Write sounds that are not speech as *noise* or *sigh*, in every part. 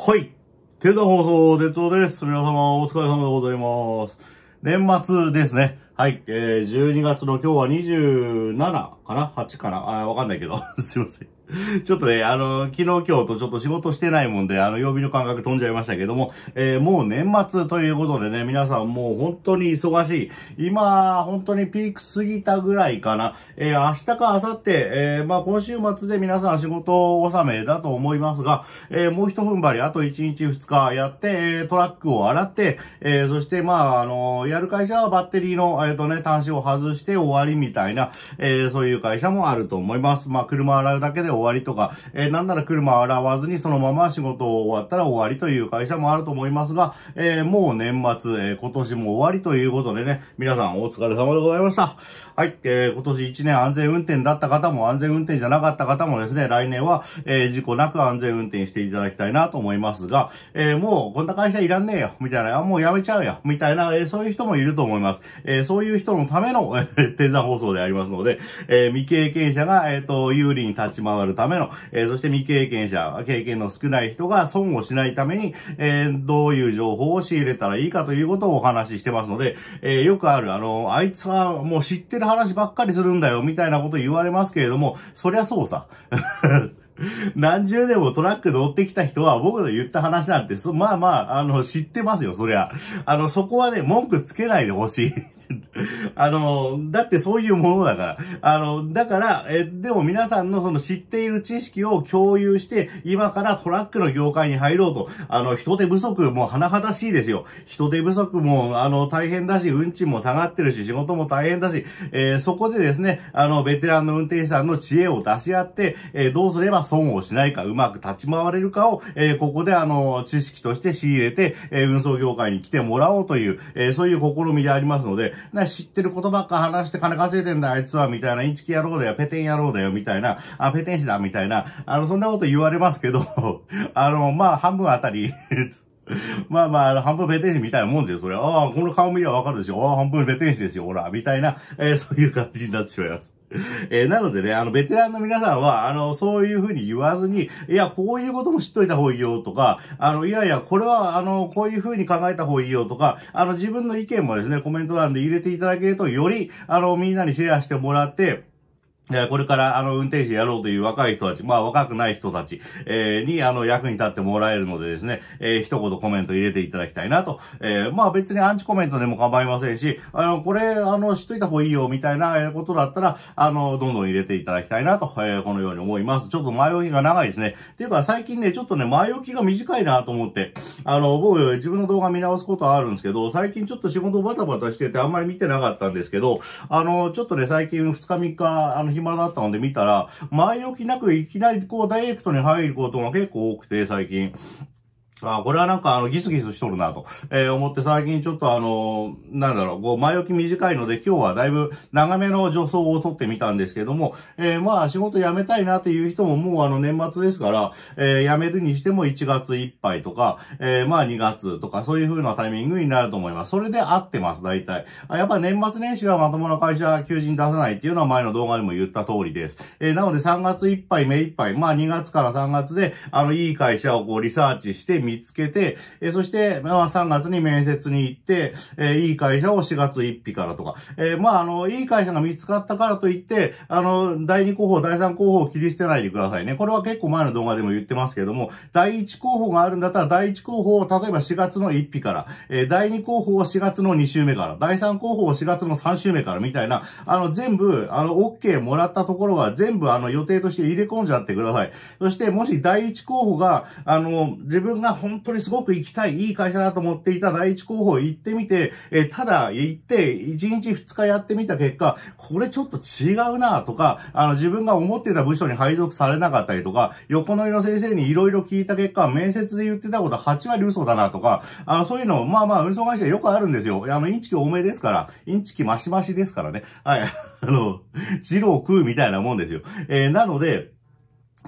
はい。テザ放送、鉄道です。皆様、お疲れ様でございます。年末ですね。はい。えー、12月の今日は27かな ?8 かなあ、わかんないけど。*laughs* すいません。*laughs* ちょっとね、あの、昨日今日とちょっと仕事してないもんで、あの、曜日の感覚飛んじゃいましたけども、えー、もう年末ということでね、皆さんもう本当に忙しい。今、本当にピーク過ぎたぐらいかな。えー、明日か明後日、えー、まあ今週末で皆さん仕事納めだと思いますが、えもう一踏ん張り、あと1日2日やって、えトラックを洗って、えそしてまあ、あのやる会社はバッテリーの、えっ、とね、端子を外して終わりみたいな、えそういう会社もあると思います。まあ、車洗うだけで終わりとか、えー、なんなら車洗わずにそのまま仕事終わったら終わりという会社もあると思いますが、えー、もう年末、えー、今年も終わりということでね、皆さんお疲れ様でございました。はい、えー、今年1年安全運転だった方も安全運転じゃなかった方もですね、来年は、えー、事故なく安全運転していただきたいなと思いますが、えー、もうこんな会社いらんねえよ、みたいな、あもうやめちゃうよ、みたいな、えー、そういう人もいると思います。えー、そういう人のための、えー、定座放送でありますので、えー、未経験者が、えっ、ー、と、有利に立ち回るるための、えー、そして未経験者、経験の少ない人が損をしないために、えー、どういう情報を仕入れたらいいかということをお話ししてますので、えー、よくある、あの、あいつはもう知ってる話ばっかりするんだよ、みたいなこと言われますけれども、そりゃそうさ。*laughs* 何十年もトラック乗ってきた人は僕の言った話なんて、まあまあ、あの、知ってますよ、そりゃ。あの、そこはね、文句つけないでほしい。*laughs* あの、だってそういうものだから。あの、だから、え、でも皆さんのその知っている知識を共有して、今からトラックの業界に入ろうと、あの、人手不足も甚だしいですよ。人手不足も、あの、大変だし、運賃も下がってるし、仕事も大変だし、えー、そこでですね、あの、ベテランの運転手さんの知恵を出し合って、えー、どうすれば損をしないか、うまく立ち回れるかを、えー、ここであの、知識として仕入れて、え運送業界に来てもらおうという、えそういう試みでありますので、な、知ってることばっか話して金稼いでんだ、あいつは、みたいな、インチキ野郎だよ、ペテン野郎だよ、みたいな、あ、ペテン師だ、みたいな、あの、そんなこと言われますけど *laughs* あの、まあ、半分あたり *laughs* まあまあ、あの、半分ベテン師みたいなもんですよ、それ。ああ、この顔見りゃわかるでしょ。ああ、半分ベテン師ですよ、ほら、みたいな、えー、そういう感じになってしまいます。*laughs* えー、なのでね、あの、ベテランの皆さんは、あの、そういうふうに言わずに、いや、こういうことも知っといた方がいいよとか、あの、いやいや、これは、あの、こういうふうに考えた方がいいよとか、あの、自分の意見もですね、コメント欄で入れていただけると、より、あの、みんなにシェアしてもらって、えこれから、あの、運転手やろうという若い人たち、まあ、若くない人たち、えー、に、あの、役に立ってもらえるのでですね、えー、一言コメント入れていただきたいなと。えー、まあ、別にアンチコメントでも構いませんし、あの、これ、あの、知っといた方がいいよ、みたいなことだったら、あの、どんどん入れていただきたいなと、えー、このように思います。ちょっと前置きが長いですね。っていうか、最近ね、ちょっとね、前置きが短いなと思って、あの、僕、自分の動画見直すことはあるんですけど、最近ちょっと仕事バタバタしてて、あんまり見てなかったんですけど、あの、ちょっとね、最近2日3日、あの、暇だったので見たら、前置きなくいきなりこうダイレクトに入ることが結構多くて、最近。あこれはなんか、あの、ギスギスしとるなと、えー、思って最近ちょっとあのなんだろう、こう、前置き短いので、今日はだいぶ長めの助走を取ってみたんですけども、えー、まあ、仕事辞めたいなっていう人ももうあの、年末ですから、えー、辞めるにしても1月いっぱいとか、えー、まあ、2月とか、そういう風なタイミングになると思います。それで合ってます、大体。あやっぱ年末年始はまともな会社、求人出さないっていうのは前の動画でも言った通りです。えー、なので3月いっぱい、目いっぱい、まあ、2月から3月で、あの、いい会社をこう、リサーチして、見つけて、えそして、まあ、3月に面接に行って、えいい会社を4月1日からとか、えまあ、あの、いい会社が見つかったからといって、あの、第2候補、第3候補を切り捨てないでくださいね。これは結構前の動画でも言ってますけども、第1候補があるんだったら、第1候補を例えば4月の1日から、え第2候補を4月の2週目から、第3候補を4月の3週目からみたいな、あの、全部、あの、OK もらったところは全部、あの、予定として入れ込んじゃってください。そして、もし第1候補が、あの、自分が本当にすごく行きたい、いい会社だと思っていた第一候補行ってみて、えただ行って、1日2日やってみた結果、これちょっと違うなとか、あの、自分が思ってた部署に配属されなかったりとか、横乗りの先生に色々聞いた結果、面接で言ってたこと8割嘘だなとか、あの、そういうの、まあまあ、運送会社よくあるんですよ。あの、インチキ多めですから、インチキマシマシですからね。はい。あの、ジロー食うみたいなもんですよ。えー、なので、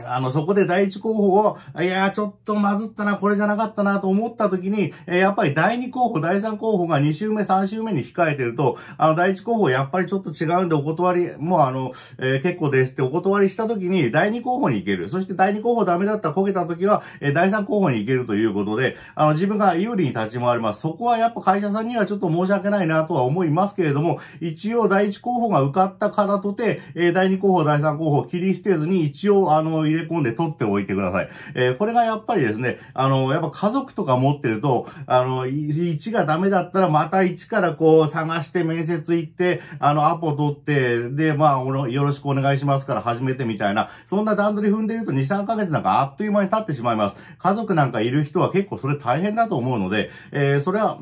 あの、そこで第一候補を、いやちょっとまずったな、これじゃなかったなと思った時に、えー、やっぱり第二候補、第三候補が2周目、3周目に控えてると、あの、第一候補やっぱりちょっと違うんでお断り、もうあの、えー、結構ですってお断りした時に、第二候補に行ける。そして第二候補ダメだった、焦げた時は、えー、第三候補に行けるということで、あの、自分が有利に立ち回ります。そこはやっぱ会社さんにはちょっと申し訳ないなとは思いますけれども、一応第一候補が受かったからとて、え第二候補、第三候補を切り捨てずに、一応、あの、入れ込んで取っておいてください。えー、これがやっぱりですね、あの、やっぱ家族とか持ってると、あの、1がダメだったらまた1からこう探して面接行って、あの、アポ取って、で、まあ、よろしくお願いしますから始めてみたいな、そんな段取り踏んでると2、3ヶ月なんかあっという間に経ってしまいます。家族なんかいる人は結構それ大変だと思うので、えー、それは、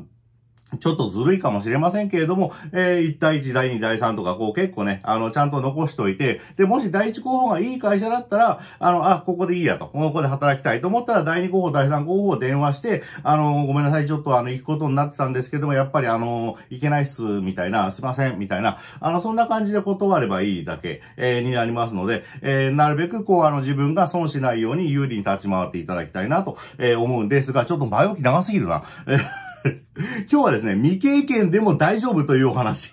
ちょっとずるいかもしれませんけれども、えー、1対1、第2、第3とか、こう結構ね、あの、ちゃんと残しといて、で、もし第1候補がいい会社だったら、あの、あ、ここでいいやと、ここで働きたいと思ったら、第2候補、第3候補を電話して、あの、ごめんなさい、ちょっとあの、行くことになってたんですけども、やっぱりあの、行けないっす、みたいな、すいません、みたいな、あの、そんな感じで断ればいいだけ、えー、になりますので、えー、なるべくこう、あの、自分が損しないように有利に立ち回っていただきたいなと、えー、思うんですが、ちょっと前置き長すぎるな。えー *laughs* 今日はですね、未経験でも大丈夫というお話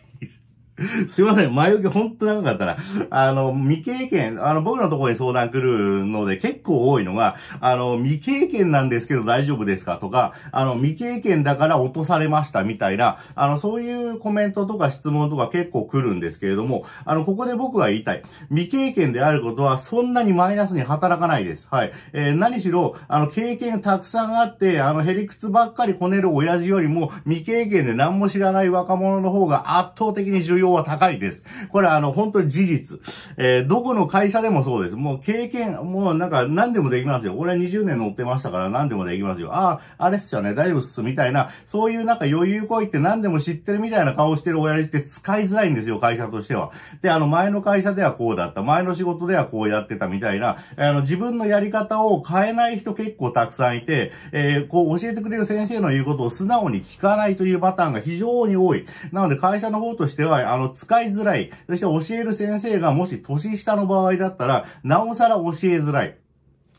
*laughs* すいません。前置きほんと長かったな。あの、未経験、あの、僕のところに相談来るので結構多いのが、あの、未経験なんですけど大丈夫ですかとか、あの、未経験だから落とされましたみたいな、あの、そういうコメントとか質問とか結構来るんですけれども、あの、ここで僕は言いたい。未経験であることはそんなにマイナスに働かないです。はい。えー、何しろ、あの、経験たくさんあって、あの、ヘリクツばっかりこねる親父よりも、未経験で何も知らない若者の方が圧倒的に重要要は高いです。これあの、本当に事実。えー、どこの会社でもそうです。もう経験、もうなんか何でもできますよ。俺は20年乗ってましたから何でもできますよ。ああ、あれっすよね、大丈夫っす、みたいな、そういうなんか余裕こいって何でも知ってるみたいな顔してる親父って使いづらいんですよ、会社としては。で、あの、前の会社ではこうだった。前の仕事ではこうやってたみたいな、あの、自分のやり方を変えない人結構たくさんいて、えー、こう教えてくれる先生の言うことを素直に聞かないというパターンが非常に多い。なので会社の方としては、あの、使いづらい。そして教える先生がもし年下の場合だったら、なおさら教えづらい。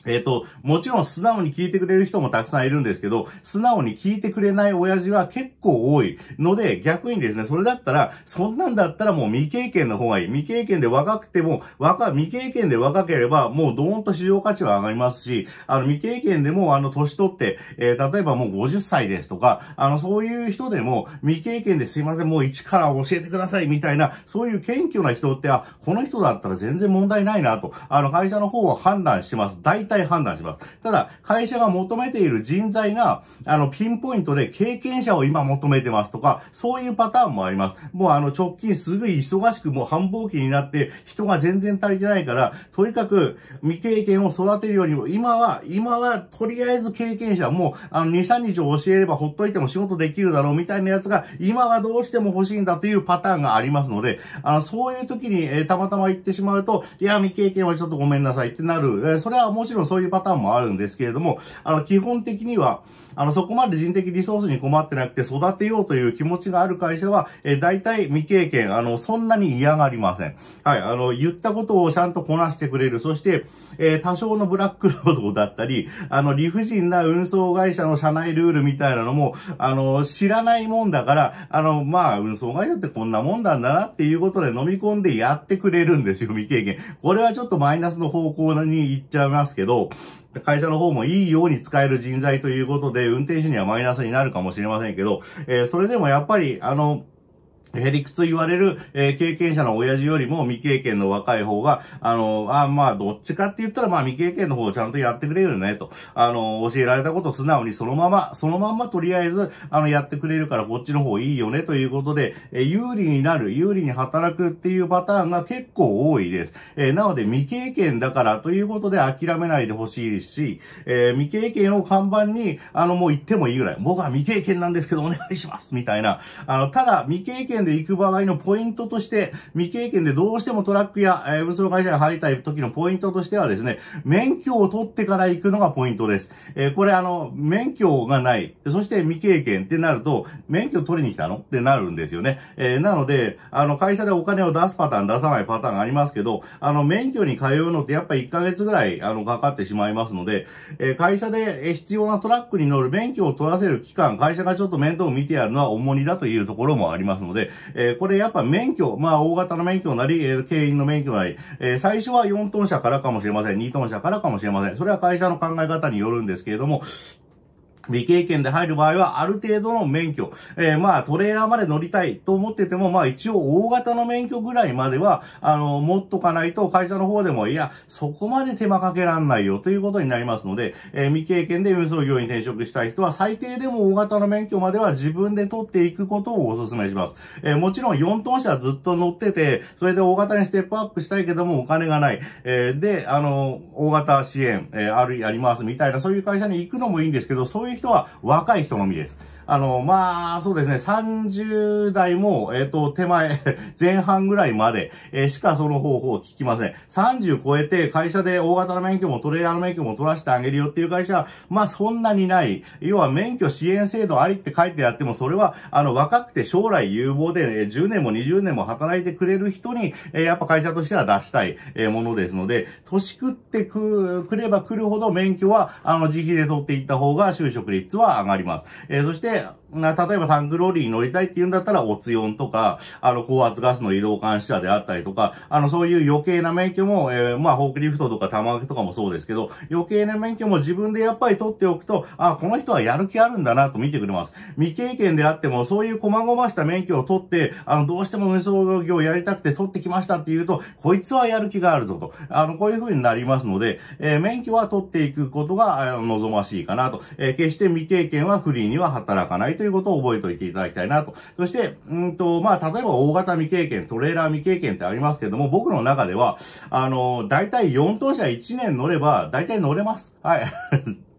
えっ、ー、と、もちろん素直に聞いてくれる人もたくさんいるんですけど、素直に聞いてくれない親父は結構多いので、逆にですね、それだったら、そんなんだったらもう未経験の方がいい。未経験で若くても、若、未経験で若ければ、もうドーンと市場価値は上がりますし、あの、未経験でも、あの、年取って、えー、例えばもう50歳ですとか、あの、そういう人でも、未経験ですいません、もう一から教えてくださいみたいな、そういう謙虚な人って、あ、この人だったら全然問題ないなと、あの、会社の方は判断してます。大体対判断します。ただ、会社が求めている人材が、あの、ピンポイントで経験者を今求めてますとか、そういうパターンもあります。もうあの、直近すぐ忙しくもう繁忙期になって、人が全然足りてないから、とにかく未経験を育てるよりも、今は、今は、とりあえず経験者、もう、あの、2、3日を教えればほっといても仕事できるだろうみたいなやつが、今はどうしても欲しいんだというパターンがありますので、あの、そういう時に、えー、たまたま行ってしまうと、いや、未経験はちょっとごめんなさいってなる。えー、それはもちろんそういうパターンもあるんですけれども、あの、基本的には、あの、そこまで人的リソースに困ってなくて育てようという気持ちがある会社は、えー、大体未経験、あの、そんなに嫌がりません。はい、あの、言ったことをちゃんとこなしてくれる。そして、えー、多少のブラックロードだったり、あの、理不尽な運送会社の社内ルールみたいなのも、あの、知らないもんだから、あの、まあ、運送会社ってこんなもんなんだなっていうことで飲み込んでやってくれるんですよ、未経験。これはちょっとマイナスの方向に行っちゃいますけど、ど、会社の方もいいように使える人材ということで、運転手にはマイナスになるかもしれませんけど、えー、それでもやっぱり、あの、え理屈言われる、えー、経験者の親父よりも未経験の若い方が、あの、あまあ、どっちかって言ったら、まあ、未経験の方をちゃんとやってくれるよね、と。あの、教えられたことを素直にそのまま、そのまんまとりあえず、あの、やってくれるからこっちの方いいよね、ということで、えー、有利になる、有利に働くっていうパターンが結構多いです。えー、なので、未経験だからということで諦めないでほしいし、え未経験を看板に、あの、もう言ってもいいぐらい。僕は未経験なんですけど、お願いしますみたいな。あの、ただ、未経験で行く場合のポイントとして、未経験でどうしてもトラックや、えー、運送会社に入りたい時のポイントとしてはですね、免許を取ってから行くのがポイントです。えー、これあの、免許がない、そして未経験ってなると、免許取りに来たのってなるんですよね。えー、なので、あの、会社でお金を出すパターン、出さないパターンがありますけど、あの、免許に通うのってやっぱ1ヶ月ぐらい、あの、かかってしまいますので、えー、会社で必要なトラックに乗る免許を取らせる期間、会社がちょっと面倒を見てやるのは重荷だというところもありますので、えー、これやっぱ免許、まあ大型の免許なり、えー、営の免許なり、えー、最初は4トン車からかもしれません。2トン車からかもしれません。それは会社の考え方によるんですけれども、未経験で入る場合は、ある程度の免許、えー、まあ、トレーラーまで乗りたいと思ってても、まあ、一応、大型の免許ぐらいまでは、あの、持っとかないと、会社の方でも、いや、そこまで手間かけらんないよ、ということになりますので、えー、未経験で運送業に転職したい人は、最低でも大型の免許までは自分で取っていくことをお勧めします。えー、もちろん、4トン車ずっと乗ってて、それで大型にステップアップしたいけども、お金がない。えで、あの、大型支援、えある、やります、みたいな、そういう会社に行くのもいいんですけど、そういう人は若い人のみです。あの、まあ、そうですね、30代も、えっ、ー、と、手前、*laughs* 前半ぐらいまで、えー、しかその方法を聞きません。30超えて会社で大型の免許もトレーラーの免許も取らせてあげるよっていう会社は、まあ、そんなにない。要は免許支援制度ありって書いてあっても、それは、あの、若くて将来有望で、ね、10年も20年も働いてくれる人に、えー、やっぱ会社としては出したい、えものですので、年食ってく、くればくるほど免許は、あの、自費で取っていった方が就職率は上がります。えー、そして、there な、例えばタンクローリーに乗りたいって言うんだったら、オツヨンとか、あの、高圧ガスの移動監視車であったりとか、あの、そういう余計な免許も、えー、まあ、フォークリフトとか玉掛けとかもそうですけど、余計な免許も自分でやっぱり取っておくと、あ、この人はやる気あるんだなと見てくれます。未経験であっても、そういう細々した免許を取って、あの、どうしても運送業をやりたくて取ってきましたっていうと、こいつはやる気があるぞと。あの、こういう風になりますので、えー、免許は取っていくことが、あの、望ましいかなと。えー、決して未経験はフリーには働かない。ということを覚えておいていただきたいなと。そして、うんと、まあ、例えば大型未経験、トレーラー未経験ってありますけども、僕の中では、あの、大体4等車1年乗れば、大体乗れます。はい。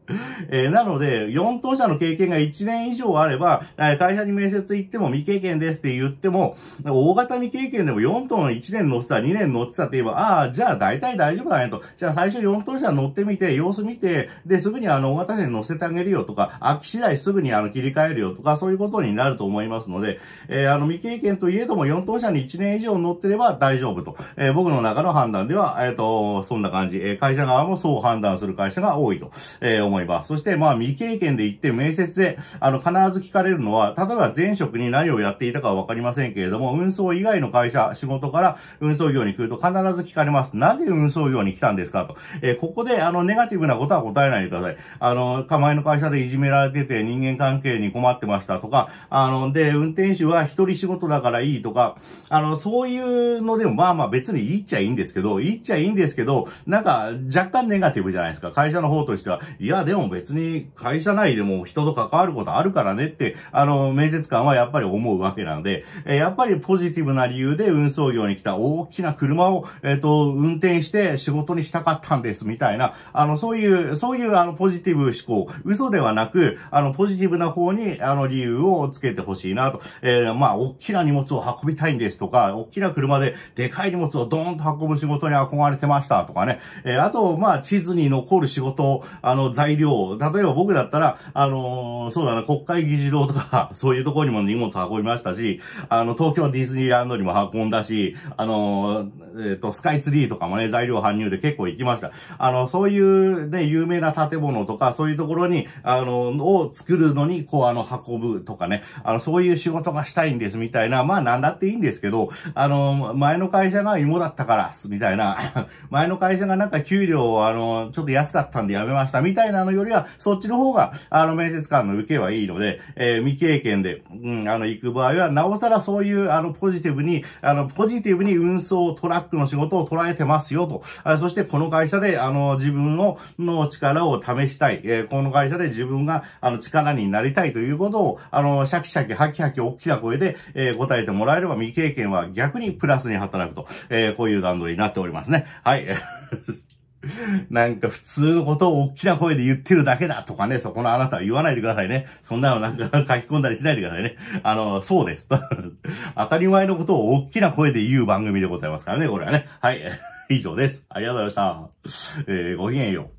*laughs* えー、なので、4等車の経験が1年以上あれば、会社に面接行っても未経験ですって言っても、大型未経験でも4等の1年乗ってた、2年乗ってたって言えば、ああ、じゃあ大体大丈夫だねと。じゃあ最初4等車乗ってみて、様子見て、で、すぐにあの、大型車に乗せてあげるよとか、空き次第すぐにあの、切り替えるよとか、そういうことになると思いますので、えー、あの、未経験といえども4等車に1年以上乗ってれば大丈夫と。えー、僕の中の判断では、えっ、ー、と、そんな感じ。え会社側もそう判断する会社が多いと、え思います。思えば、そしてまあ未経験で言って面接で、あの、必ず聞かれるのは、例えば前職に何をやっていたかはわかりませんけれども、運送以外の会社、仕事から運送業に来ると必ず聞かれます。なぜ運送業に来たんですかと。えー、ここで、あの、ネガティブなことは答えないでください。あの、構えの会社でいじめられてて人間関係に困ってましたとか、あの、で、運転手は一人仕事だからいいとか、あの、そういうのでも、まあまあ別に言っちゃいいんですけど、言っちゃいいんですけど、なんか、若干ネガティブじゃないですか。会社の方としては、いや、でも別に会社内でも人と関わることあるからねって、あの、面接官はやっぱり思うわけなので、えやっぱりポジティブな理由で運送業に来た大きな車を、えっ、と、運転して仕事にしたかったんですみたいな、あの、そういう、そういうあの、ポジティブ思考、嘘ではなく、あの、ポジティブな方に、あの、理由をつけてほしいなと。えー、まあ、大きな荷物を運びたいんですとか、大きな車ででかい荷物をドーンと運ぶ仕事に憧れてましたとかね。えー、あと、まあ、地図に残る仕事を、あの、量、例えば僕だったら、あのー、そうだな、国会議事堂とか、*laughs* そういうところにも荷物運びましたし、あの、東京ディズニーランドにも運んだし、あのー、えっ、ー、と、スカイツリーとかもね、材料搬入で結構行きました。あの、そういうね、有名な建物とか、そういうところに、あの、を作るのに、こう、あの、運ぶとかね、あの、そういう仕事がしたいんですみたいな、まあ、なんだっていいんですけど、あの、前の会社が芋だったから、みたいな、*laughs* 前の会社がなんか給料を、あの、ちょっと安かったんでやめました、みたいなの、よりは、そっちの方が、あの、面接官の受けはいいので、えー、未経験で、うん、あの、行く場合は、なおさらそういう、あの、ポジティブに、あの、ポジティブに運送、トラックの仕事を捉えてますよと。あそして、この会社で、あの、自分の、の力を試したい。えー、この会社で自分が、あの、力になりたいということを、あの、シャキシャキ、ハキハキ、大きな声で、えー、答えてもらえれば、未経験は逆にプラスに働くと。えー、こういう段取りになっておりますね。はい。*laughs* *laughs* なんか普通のことを大きな声で言ってるだけだとかね、そこのあなたは言わないでくださいね。そんなのなんか書き込んだりしないでくださいね。あの、そうです。*laughs* 当たり前のことを大きな声で言う番組でございますからね、これはね。はい。*laughs* 以上です。ありがとうございました。えー、ごきげんよう。